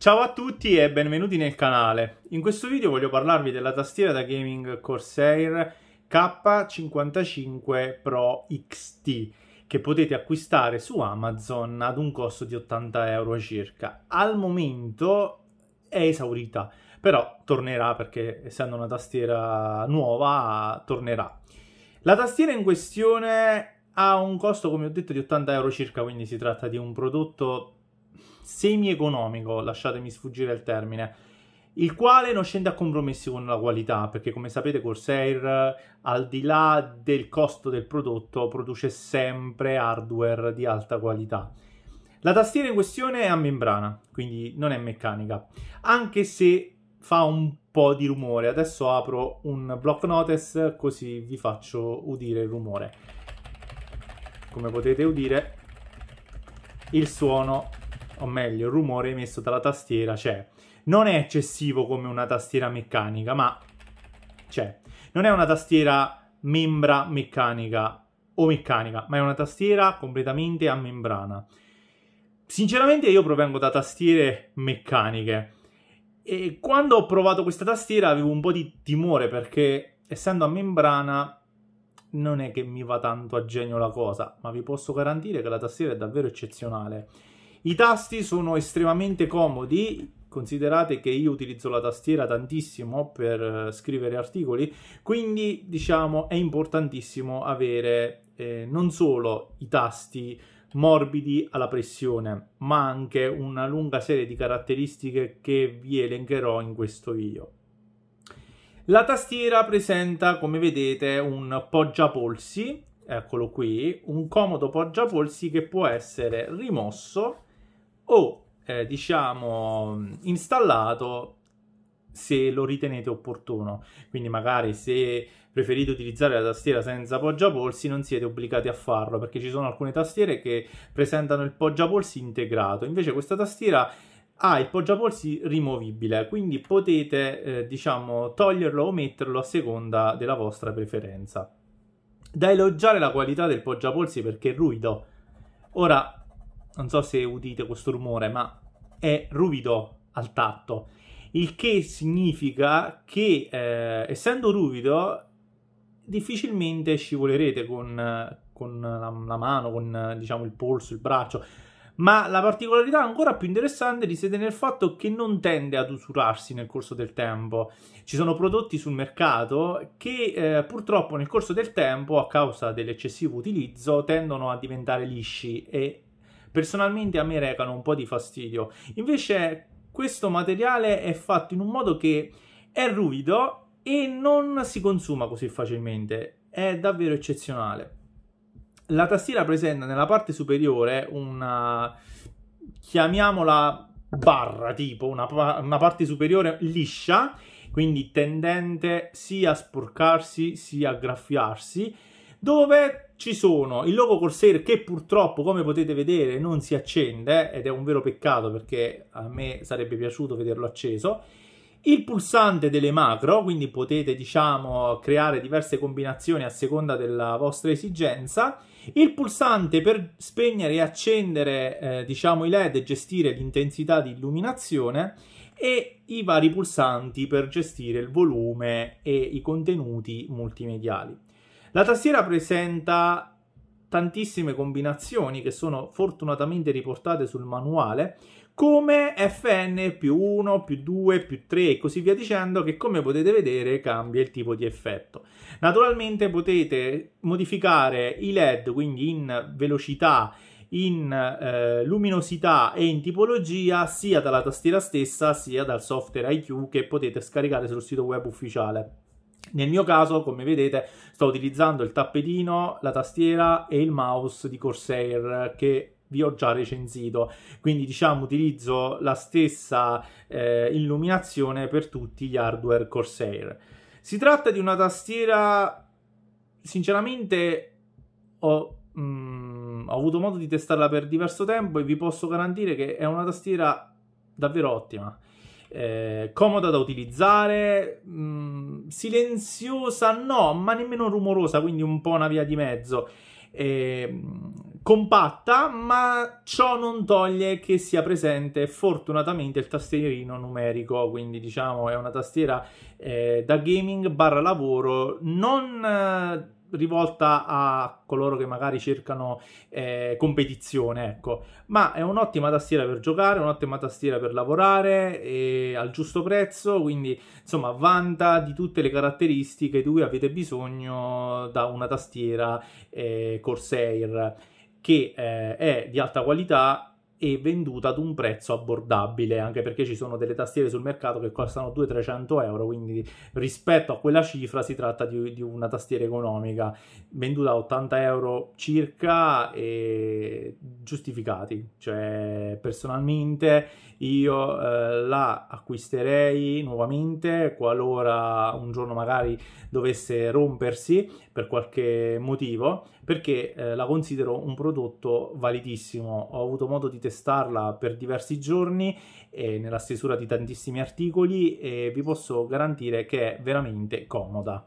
Ciao a tutti e benvenuti nel canale. In questo video voglio parlarvi della tastiera da gaming Corsair K55 Pro XT che potete acquistare su Amazon ad un costo di 80 euro circa. Al momento è esaurita, però tornerà perché essendo una tastiera nuova tornerà. La tastiera in questione ha un costo come ho detto di 80 euro circa, quindi si tratta di un prodotto semi-economico, lasciatemi sfuggire il termine, il quale non scende a compromessi con la qualità, perché come sapete Corsair, al di là del costo del prodotto, produce sempre hardware di alta qualità. La tastiera in questione è a membrana, quindi non è meccanica, anche se fa un po' di rumore. Adesso apro un block notice così vi faccio udire il rumore. Come potete udire, il suono o meglio il rumore emesso dalla tastiera c'è. Cioè, non è eccessivo come una tastiera meccanica, ma c'è. Cioè, non è una tastiera membra meccanica o meccanica, ma è una tastiera completamente a membrana. Sinceramente io provengo da tastiere meccaniche e quando ho provato questa tastiera avevo un po' di timore perché essendo a membrana non è che mi va tanto a genio la cosa, ma vi posso garantire che la tastiera è davvero eccezionale. I tasti sono estremamente comodi, considerate che io utilizzo la tastiera tantissimo per eh, scrivere articoli, quindi diciamo è importantissimo avere eh, non solo i tasti morbidi alla pressione, ma anche una lunga serie di caratteristiche che vi elencherò in questo video. La tastiera presenta, come vedete, un poggiapolsi, eccolo qui, un comodo poggiapolsi che può essere rimosso o eh, diciamo mm, installato se lo ritenete opportuno. Quindi magari se preferite utilizzare la tastiera senza poggiapolsi non siete obbligati a farlo perché ci sono alcune tastiere che presentano il poggiapolsi integrato. Invece questa tastiera ha il poggiapolsi rimovibile, quindi potete eh, diciamo toglierlo o metterlo a seconda della vostra preferenza. Da elogiare la qualità del poggiapolsi perché è ruido. Ora non so se udite questo rumore, ma è ruvido al tatto, il che significa che eh, essendo ruvido difficilmente scivolerete con, con la, la, mano, con diciamo il polso, il braccio. Ma la particolarità ancora più interessante risiede nel fatto che non tende ad usurarsi nel corso del tempo. Ci sono prodotti sul mercato che eh, purtroppo nel corso del tempo, a causa dell'eccessivo utilizzo, tendono a diventare lisci e personalmente a me recano un po' di fastidio. Invece questo materiale è fatto in un modo che è ruvido e non si consuma così facilmente, è davvero eccezionale. La tastiera presenta nella parte superiore una, chiamiamola barra, tipo una, una parte superiore liscia, quindi tendente sia a sporcarsi sia a graffiarsi, dove ci sono il logo Corsair che purtroppo come potete vedere non si accende ed è un vero peccato perché a me sarebbe piaciuto vederlo acceso il pulsante delle macro quindi potete diciamo creare diverse combinazioni a seconda della vostra esigenza il pulsante per spegnere e accendere eh, diciamo i led e gestire l'intensità di illuminazione e i vari pulsanti per gestire il volume e i contenuti multimediali la tastiera presenta tantissime combinazioni che sono fortunatamente riportate sul manuale come FN più 1, più 2, più 3 e così via dicendo che come potete vedere cambia il tipo di effetto. Naturalmente potete modificare i LED quindi in velocità, in eh, luminosità e in tipologia sia dalla tastiera stessa sia dal software IQ che potete scaricare sul sito web ufficiale. Nel mio caso, come vedete, sto utilizzando il tappetino, la tastiera e il mouse di Corsair che vi ho già recensito quindi diciamo utilizzo la stessa eh, illuminazione per tutti gli hardware Corsair si tratta di una tastiera sinceramente ho, mh, mm, ho avuto modo di testarla per diverso tempo e vi posso garantire che è una tastiera davvero ottima eh, comoda da utilizzare, mh, mm, silenziosa no, ma nemmeno rumorosa, quindi un po' una via di mezzo. Eh, compatta, ma ciò non toglie che sia presente fortunatamente il tastierino numerico, quindi diciamo è una tastiera eh, da gaming barra lavoro non rivolta a coloro che magari cercano eh, competizione, ecco. Ma è un'ottima tastiera per giocare, un'ottima tastiera per lavorare al giusto prezzo, quindi insomma vanta di tutte le caratteristiche di cui avete bisogno da una tastiera eh, Corsair che eh, è di alta qualità e venduta ad un prezzo abbordabile, anche perché ci sono delle tastiere sul mercato che costano 200-300 euro, quindi rispetto a quella cifra si tratta di, di una tastiera economica venduta a 80 euro circa e giustificati, cioè personalmente io eh, la acquisterei nuovamente qualora un giorno magari dovesse rompersi per qualche motivo, perché eh, la considero un prodotto validissimo, ho avuto modo di testare testarla per diversi giorni eh, nella stesura di tantissimi articoli e vi posso garantire che è veramente comoda.